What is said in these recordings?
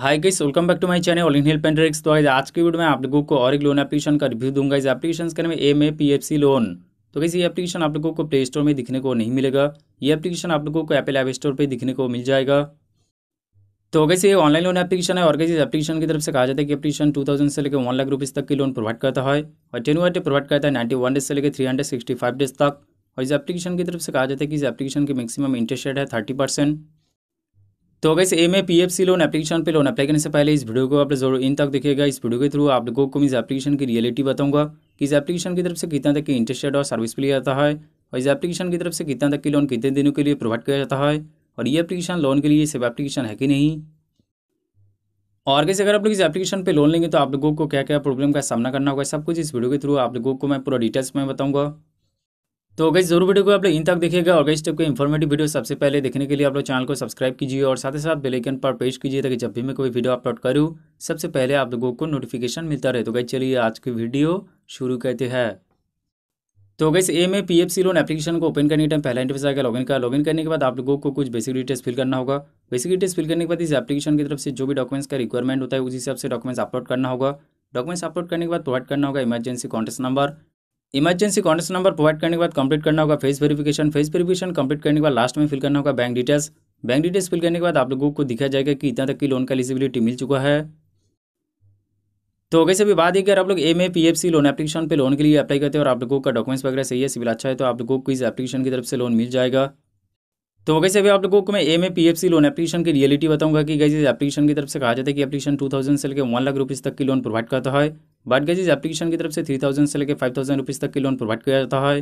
hi guys welcome back to my channel in help and तो आज के video में आप लोगों को और एक लोन एप्लीकेशन का रिव्यू दूंगा इस एप्लीकेशन का नाम M A P F C loan तो कैसे ये एप्लीकेशन आप लोगों को प्ले स्टोर में दिखने को नहीं मिलेगा ये एप्लीकेशन आप लोगों को एप्पल ऐप स्टोर पर दिखने को मिल जाएगा तो कैसे ये ऑनलाइन लोन एप्लीकेशन है और कैसे इस एप्लीकेशन की तरफ से कहा जाता है कि एप्लीकेशन टू थाउजेंड से लेकर वन लाख रुपीज़ तक की लोन प्रोवाइड करता है और टेन वाटे प्रोवाइड करता है नाइन्टी वन डेज से लेकर three hundred sixty five days तक और इस एप्लीकेशन की तरफ से कहा जाता है कि इस एप्लीकेशन की मैक्सिमम इंटरेस्ट रेट है थर्टी परसेंट तो अगर M A P F C loan application पे लोन अप्लाई करने से पहले इस वीडियो को आप जरूर इन तक देखिएगा इस वीडियो के थ्रू आप लोगों को इस एप्लीकेशन की रियलिटी बताऊंगा कि इस एप्लीकेशन की तरफ से कितना तक की इंटरेस्ट रेट और सर्विस पे लिया जाता है और इस एप्लीकेशन की तरफ से कितना तक की लोन कितने दिनों के लिए प्रोवाइड किया जाता है और ये एप्लीकेशन लोन के लिए सिर्फ एप्लीकेशन है कि नहीं और कैसे अगर आप लोग इस एप्लीकेशन पे लोन लेंगे तो आप लोगों को क्या क्या प्रॉब्लम का सामना करना होगा सब कुछ इस वीडियो के थ्रू आप लोगों को मैं पूरा डिटेल्स में बताऊंगा तो गई जरूर वीडियो को आप लोग इन तक देखिएगा और गई स्टेप के इन्फॉर्मेटिव वीडियो सबसे पहले देखने के लिए आप लोग चैनल को सब्सक्राइब कीजिए और साथ ही साथ बेलेकन पर प्रेस कीजिए ताकि जब भी मैं कोई वीडियो अपलोड करूँ सबसे पहले आप लोगों को नोटिफिकेशन मिलता रहे तो गई चलिए आज की वीडियो शुरू करते हैं तो गैस ए में सी लोन एप्लीकेशन को ओपन करने के टाइम पहला इंटरफेस आएगा लॉगिन का लॉगिन करने के बाद आप लोगों को कुछ बेसिक डिटेल्स फिल करना होगा बेसिक डिटेल्स फिल करने के बाद इस एप्लीकेशन की तरफ से जो भी डॉक्यूमेंट्स का रिक्वायरमेंट होता है उस हिसाब से डॉक्यूमेंट्स अपलोड करना होगा डॉक्यूमेंट्स अपलोड करने के बाद प्रोवाइड करना होगा emergency contact number emergency contact number provide करने के बाद कंप्लीट करना होगा face verification face verification complete करने के बाद लास्ट में फिल करना होगा bank details bank details fill करने के बाद आप लोगों को दिखाया जाएगा कि इतना तक की लोन का एलिजिबिलिटी मिल चुका है तो वैसे भी बात है कि अगर आप लोग M A P loan application पे लोन के लिए अप्लाई करते हैं और आप लोगों का डॉक्यूमेंट्स वगैरह सही है सिविल अच्छा है तो आप लोगों को इस एप्लीकेशन की तरफ से लोन मिल जाएगा तो वैसे भी आप लोगों को मैं M A P loan application की रियलिटी बताऊंगा कि गई एप्लीकेशन की तरफ से कहा जाता है कि एप्लीकेशन टू से लेकर वन लाख रुपीज़ तक की लोन प्रोवाइड करता है बाटगेजेज एप्लीकेशन की तरफ से थ्री थाउजेंड से लेकर फाइव थाउजेंड रुपीज़ तक की लोन प्रोवाइड किया जाता है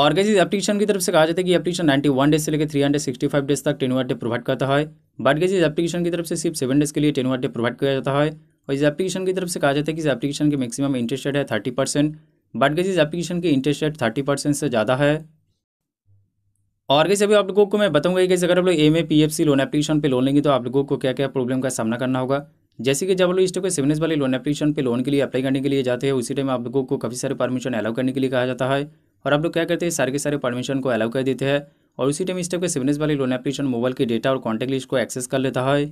और गैजेज एप्लीकेशन की तरफ से कहा जाता है कि एप्लीकेशन नाइन्टी वन डेज से लेकर three hundred sixty five days तक टेन वर्ड डे प्रोवाइड करता है बट गैजेज एप्लीकेशन की तरफ से सिर्फ सेवन डेज के लिए टेन वर्ड डे प्रोवाइड किया जाता है और इस एप्लीकेशन की तरफ से कहा जाता है कि इस एप्लीकेशन के मैक्सिमम इंटरेस्ट रेट है थर्टी परसेंट बट गैजेज एप्लीकेशन की इंटरेस्ट रेट थर्टी परसेंट से ज़्यादा है और कैसे अभी आप लोगों को मैं बताऊंगा कि अगर आप लोग M A P F C loan application पे लोन लेंगे तो आप लोगों को क्या क्या प्रॉब्लम का सामना करना होगा जैसे कि जब लोग इस टाइप के सेवनेस वाले लोन एप्लीकेशन पे लोन के लिए अप्लाई करने के लिए जाते हैं उसी टाइम आप लोगों को काफ़ी सारे परमिशन अलाउ करने के लिए कहा जाता है और आप लोग क्या करते हैं सारे के सारे परमिशन को अलाउ कर देते हैं और उसी टाइम इस टाइप के सेवनेस वाले लोन एप्लीकेशन मोबाइल के डेटा और कॉन्टैक्ट लिस्ट को एक्सेस कर लेता है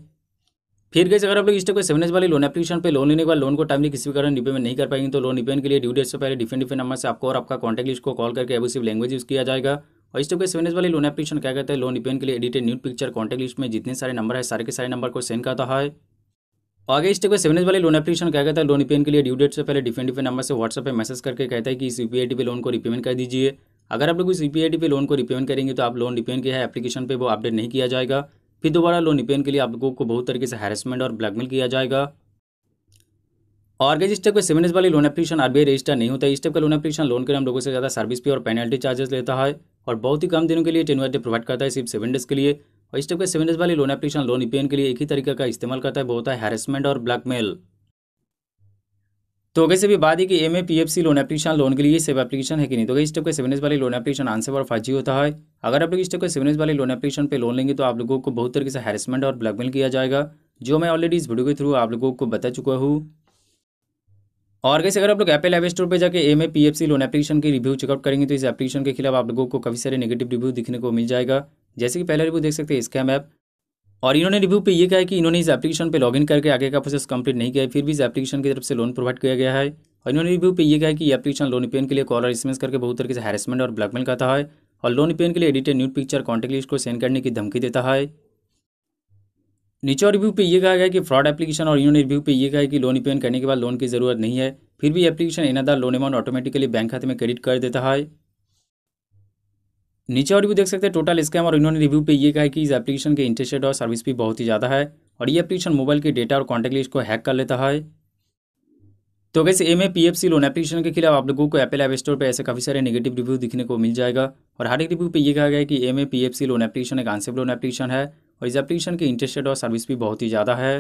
फिर गए अगर आप लोग इस टाइप के सेवनेस वाले लोन एप्लीकेशन पर लोन लेने के बाद लोन को टाइमली किसी भी कारण रिपेमेंट नहीं कर पाएंगे तो लोन रिपेमेंट के लिए ड्यू डेट से पहले डिफरेंट डिफरेंट नंबर से आपको और आपका कॉन्टैक्ट लिस्ट को कॉल करके एवसिव लैंग्वेज यूज़ किया जाएगा और इस टाइप के सिवनेस वाले लोन एप्लीकेशन क्या कहते हैं लोन रिपेमेंट के लिए edited new picture contact list में जितने सारे नंबर है सारे के सारे नंबर को सेंड करता है आगे टाइप का सेवन वाले लोन एप्लीकेशन क्या कहता है लोन रिपेमेंट e के लिए ड्यू डेट से पहले डिफेंट डिफेंट नंबर से व्हाट्सएप पे मैसेज करके कहता है कि इस यूपीआईडी पे लोन को रिपेमेंट कर दीजिए अगर आप लोग इस यू पे लोन को रिपेमेंट करेंगे तो आप लोन रिपेमेंट किया है एप्लीकेशन पर वो अपडेट नहीं किया जाएगा फिर दोबारा लोन रिपेमेंट e के लिए आप लोगों को बहुत तरीके से हैरेसमेंट और ब्लैकमेल किया जाएगा और अगर इस टाइप का सेवन वाली लोन एप्लीकेशन आरबीआई रजिस्टर नहीं होता है इस टाइप का लोन एप्लीकेशन लोन के हम लोगों से ज़्यादा सर्विस पे और पेनल्टी चार्जेस लेता है और बहुत ही कम दिनों के लिए टेन डे प्रोवाइड करता है सिर्फ सेवन डेज के लिए और इस टाइप के सेवन डेज वाली लोन एप्लीकेशन लोन ईपीएन के लिए एक ही तरीके का इस्तेमाल करता है वो होता है हैरेसमेंट और ब्लैकमेल तो कैसे भी बात है कि M A P F C loan application loan के लिए सेव एप्लीकेशन है कि नहीं तो इस टाइप के सेवन एज वाली लोन एप्लीकेशन आंसर और फर्जी होता है अगर आप लोग इस टाइप के सेवन एज वाली लोन एप्लीकेशन पे लोन लेंगे तो आप लोगों को बहुत तरीके से हैरेसमेंट और ब्लैकमेल किया जाएगा जो मैं ऑलरेडी इस वीडियो के थ्रू आप लोगों को बता चुका हूँ और कैसे अगर आप लोग एप्पल एप स्टोर पर जाकर M A P F C loan application की रिव्यू चेकआउट करेंगे तो इस एप्लीकेशन के खिलाफ आप लोगों को काफ़ी सारे नेगेटिव रिव्यू दिखने को मिल जाएगा जैसे कि पहला रिव्यू देख सकते हैं स्कैम ऐप और इन्होंने रिव्यू पे ये कहा कि इन्होंने इस एप्लीकेशन पे लॉगिन करके आगे का प्रोसेस कंप्लीट नहीं किया फिर भी इस एप्लीकेशन की तरफ से लोन प्रोवाइड किया गया है और इन्होंने रिव्यू पे ये कहा कि कि एप्लीकेशन लोन पेन के लिए कॉल और एस करके बहुत तरीके से हैरेसमेंट और ब्लैकमेल करता है और लोन पेन के लिए edited nude picture contact list को सेंड करने की धमकी देता है नीचे रिव्यू पर यह कहा गया कि फ्रॉड एप्लीकेशन और इन्होंने रिव्यू पे यह कहा कि लोन पेन करने के बाद लोन की जरूरत नहीं है फिर भी एप्लीकेशन इनादार लोन अमाउंट ऑटोमेटिकली बैंक खाते में क्रेडिट कर देता है नीचे और भी देख सकते हैं टोटल स्कैम और इन्होंने रिव्यू पे ये कहा है कि इस एप्लीकेशन के इंटरेस्ट और सर्विस भी बहुत ही ज़्यादा है और ये एप्लीकेशन मोबाइल के डेटा और कॉन्टैक्ट लिस्ट को हैक कर लेता है तो कैसे M A P F C loan application के खिलाफ आप लोगों को एप्पल ऐप स्टोर पर ऐसे काफ़ी सारे नेगेटिव रिव्यू दिखने को मिल जाएगा और हर एक रिव्यू पे ये कहा गया कि M A P F C loan application एक आंसर लोन एप्लीकेशन है और इस एप्लीकेशन के इंटरेस्टेड और सर्विस भी बहुत ही ज़्यादा है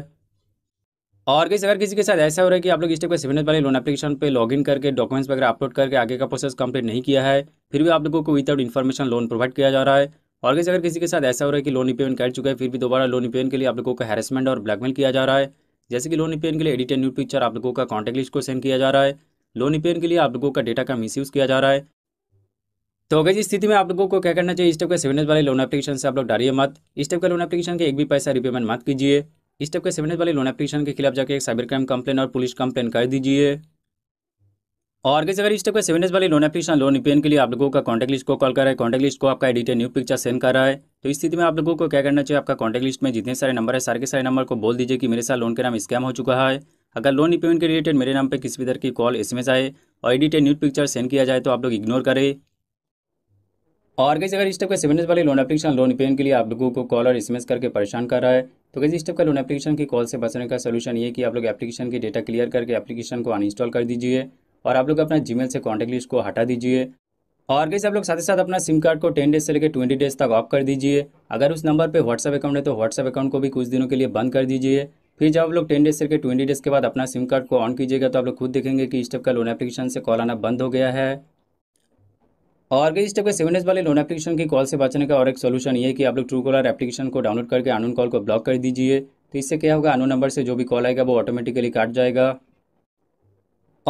और कैसे अगर किसी के साथ ऐसा हो रहा है कि आप लोग इस टाइप का सेवन वाले लोन एप्लीकेशन पे लॉगिन करके डॉक्यूमेंट्स वगैरह अपलोड करके आगे का प्रोसेस कंप्लीट नहीं किया है फिर भी आप लोगों को विदाउट इन्फॉर्मेशन लोन प्रोवाइड किया जा रहा है और कैसे अगर किसी के साथ ऐसा हो रहा है कि लोन रिपेमेंट कर चुका है फिर भी दोबारा लोन रिपेमेंट के लिए आप लोगों को हैरेसमेंट और ब्लैकमेल किया जा रहा है जैसे कि लोन रिपेमेंट के लिए एडिटेड न्यू पिक्चर आप लोगों का कॉन्टैक्ट लिस्ट को सेंड किया जा रहा है लोन रिपेमेंट के लिए आप लोगों का डेटा का मिस किया जा रहा है तो अगर इस स्थिति में आप लोगों को क्या करना चाहिए इस टाइप का सेवन वाले लोन एप्लीकेशन से आप लोग डालिए मत इस टाइप का लोन एप्लीकेशन के एक भी पैसा रिपेमेंट मत कीजिए इस टाइप के सेवन वाले लोन एप्लीकेशन के खिलाफ जाकर एक साइबर क्राइम कंप्लेन और पुलिस कंप्लेन कर दीजिए और कैसे अगर इस टाइप के सेवन डेज वाले लोन एप्लीकेशन लोन रिपेन के लिए आप लोगों का कॉन्टैक्ट लिस्ट को कॉल कर रहा है कॉन्टैक्ट लिस्ट को आपका एडिटर न्यू पिक्चर सेंड कर रहा है तो इस स्थिति में आप लोगों को क्या करना चाहिए आपका कॉन्टैक्ट लिस्ट में जितने सारे नंबर है सारे के सारे नंबर को बोल दीजिए कि मेरे साथ लोन के नाम स्कैम हो चुका है अगर लोन रिपेमेंट e के रिलेटेड मेरे नाम पर किसी भी तरह की कॉल एस आए और एडिटर न्यू पिक्चर सेंड किया जाए तो आप लोग इग्नोर करें और कैसे अगर इस टाइप के सेवन डेज वाले लोन एप्लीकेशन लोन रिपेन के लिए आप लोगों को कॉल और एस करके परेशान कर रहा है तो कैसे टाइप का लोन एप्लीकेशन की कॉल से बचने का सोल्यूशन ये कि आप लोग एप्लीकेशन की डेटा क्लियर करके एप्लीकेशन को अनइंस्टॉल कर दीजिए और आप लोग अपना जीमेल से कॉन्टैक्ट लिस्ट को हटा दीजिए और कैसे आप लोग साथ ही साथ अपना सिम कार्ड को टेन डेज से लेकर ट्वेंटी डेज तक ऑफ कर दीजिए अगर उस नंबर पर व्हाट्सअप अकाउंट है तो व्हाट्सअप अकाउंट को भी कुछ दिनों के लिए बंद कर दीजिए फिर जब आप लोग टेन डेज से लेकर ट्वेंटी डेज के बाद अपना सिम कार्ड को ऑन कीजिएगा तो आप लोग खुद देखेंगे कि टाइप का लोन एप्लीकेशन से कॉल आना बंद हो गया है और गई टाइप के सेवन डेज वाले लोन एप्लीकेशन की कॉल से बचने का और एक सोल्यूशन ये है कि आप लोग ट्रू कॉलर एप्लीकेशन को डाउनलोड करके अनून कॉल को ब्लॉक कर दीजिए तो इससे क्या होगा अनून नंबर से जो भी कॉल आएगा वो ऑटोमेटिकली काट जाएगा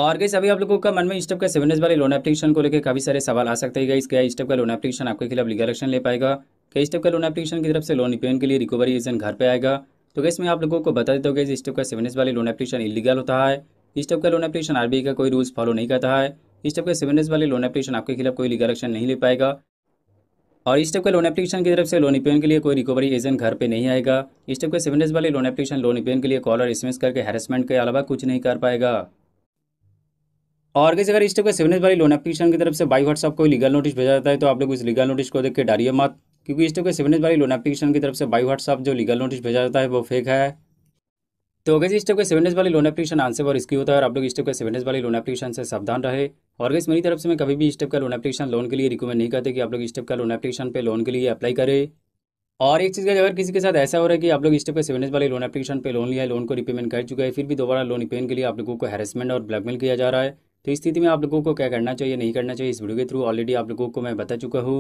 और गई अभी आप लोगों का मन में टाइप का सेवन डेज वाले लोन एप्लीकेशन को लेकर काफ़ी सारे सवाल आ सकते हैं इस क्या टाइप का लोन एप्लीकेशन आपके खिलाफ लीगल एक्शन ले पाएगा क्या स्टेप का लोन एप्लीकेशन की तरफ से लोन रिपेयर के लिए रिकवरी एजेंट घर पर आएगा तो कैसे मैं आप लोगों को बता देता हूँ कि इस टाइप का सेवन डेज वाले लोन एप्लीकेशन इलीगल होता है इस टाइप का लोन एप्लीकेशन आरबीआई का कोई रूल्स फॉलो नहीं करता है इस टाइप के सेवन डेज वाले लोन एप्लीकेशन आपके खिलाफ कोई लीगल एक्शन नहीं ले पाएगा और इस टाइप के लोन एप्लीकेशन की तरफ से लोन रिपेयन के लिए कोई रिकवरी एजेंट घर पे नहीं आएगा इस टाइप के सेवन डेज वाले लोन एप्लीकेशन लोन रिपेयन के लिए कॉल और एसएमएस करके हैरेसमेंट के अलावा कुछ नहीं कर पाएगा और कैसे अगर इस टाइप के सेवन डेज वाले लोन एप्लीकेशन की तरफ से बाई व्हाट्सअप कोई लीगल नोटिस भेजा जाता है तो आप लोग उस लीगल नोटिस को देख के डारिए मत क्योंकि इस टाइप के सेवन डेज वाले लोन एप्लीकेशन की तरफ से बाई व्हाट्सअप जो लीगल नोटिस भेजा जाता है वो फेक है तो कैसे इस टाइप के सेवन डेज वाले लोन एप्लीकेशन आंसर और इसकी होता है और आप लोग इस टाइप के सेवन डेज वाले लोन एप्लीकेशन से सावधान रहे और गैस मेरी तरफ से मैं कभी भी स्टेप का लोन एप्लीकेशन लोन के लिए रिकमेंड नहीं करते कि आप लोग स्टेप का लोन एप्लीकेशन पे लोन के लिए अप्लाई करें और एक चीज़ का अगर किसी के साथ ऐसा हो रहा है कि आप लोग स्टेप का सेवन वाले लोन एप्लीकेशन पे लोन लिया है लोन को रिपेमेंट कर चुका है फिर भी दोबारा लोन रिपेमेंट के लिए आप लोगों को हैरेसमेंट और ब्लैकमेल किया जा रहा है तो इस स्थिति में आप लोगों को क्या करना चाहिए नहीं करना चाहिए इस वीडियो के थ्रू ऑलरेडी आप लोगों को मैं बता चुका हूँ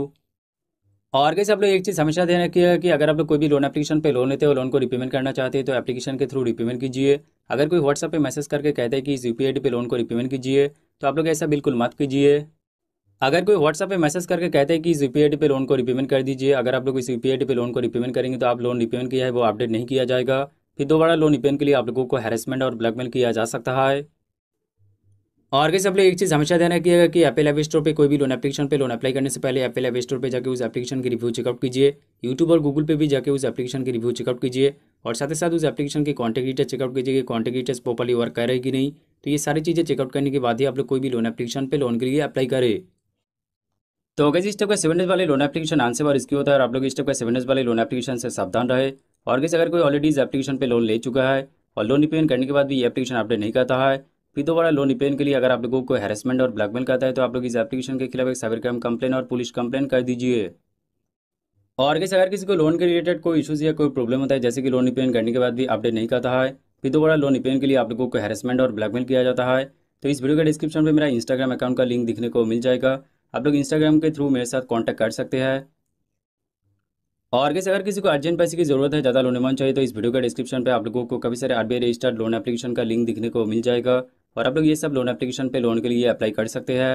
और कैसे आप लोग एक चीज़ हमेशा ध्यान रखिएगा कि अगर आप लोग कोई भी लोन एप्लीकेशन पे लोन लेते हो लोन को रिपेमेंट करना चाहते हैं तो एप्लीकेशन के थ्रू रिपेमेंट कीजिए अगर कोई व्हाट्सएप पे मैसेज करके कहता है कि इस यू पे लोन को रिपेमेंट कीजिए तो आप लोग ऐसा बिल्कुल मत कीजिए अगर कोई व्हाट्सअप पे मैसेज करके कहते हैं कि इस यू पे लोन को रिपेमेंट कर दीजिए अगर आप लोग इस यू पे लोन को रिपेमेंट करेंगे तो आप लोन रिपेमेंट किया है वो अपडेट नहीं किया जाएगा फिर दोबारा लोन रिपेमेंट के लिए आप लोगों को हेरसमेंट और ब्लैकमेल किया जा सकता है और कैसे आप लोग एक चीज़ हमेशा ध्यान रखिएगा कि एपल एप स्टोर पर कोई भी लोन एप्लीकेशन पर लोन अप्लाई करने से पहले एपल एप स्टोर पर जाकर उस एप्लीकेशन की रिव्यू चेकआउट कीजिए यूट्यूब और गूगल पर भी जाकर उस एप्लीकेशन की रिव्यू चेकआउट कीजिए और साथ ही साथ उस एप्लीकेशन के कॉन्टैक्ट डिटेल्स चेकआउट कीजिए कि कॉन्टैक्ट डिटेल्स प्रॉपरली वर्क करे कि नहीं तो ये सारी चीज़ें चेकआउट करने के बाद ही आप लोग कोई भी लोन एप्लीकेशन पर लोन के लिए अप्लाई करें तो अगर इस टाइप का सेवन डेज वाले लोन एप्लीकेशन आंसर और इसकी होता है और आप लोग इस टाइप का सेवन डेज वाले लोन एप्लीकेशन से सावधान रहे और किसी अगर कोई ऑलरेडी इस एप्लीकेशन पर लोन ले चुका है और लोन रिपेन करने के बाद भी ये एप्लीकेशन अपडेट नहीं करता है फिर दोबारा लोन रिपेन के लिए अगर आप लोगों को हैरेसमेंट और ब्लैकमेल करता है तो आप लोग इस एप्लीकेशन के खिलाफ एक साइबर क्राइम कंप्लेन और पुलिस कंप्लेन कर दीजिए और कैसे अगर किसी को लोन के रिलेटेड कोई इशूज़ या कोई प्रॉब्लम होता है जैसे कि लोन रिपेमेंट करने के बाद भी अपडेट नहीं करता है फिर दोबारा लोन रिपेमेंट के लिए आप लोगों को हेरसमेंट और ब्लैकमेल किया जाता है तो इस वीडियो के डिस्क्रिप्शन में मेरा इंस्टाग्राम अकाउंट का लिंक दिखने को मिल जाएगा आप लोग इंस्टाग्राम के थ्रू मेरे साथ कॉन्टैक्ट कर सकते हैं और कैसे अगर किसी को अर्जेंट पैसे की जरूरत है ज़्यादा लोन अमाउंट चाहिए तो इस वीडियो के डिस्क्रिप्शन पर आप लोगों को कभी सारे आरबीआई रजिस्टर्ड लोन एप्लीकेशन का लिंक दिखने को मिल जाएगा और आप लोग ये सब लोन एप्लीकेशन पर लोन के लिए अप्लाई कर सकते हैं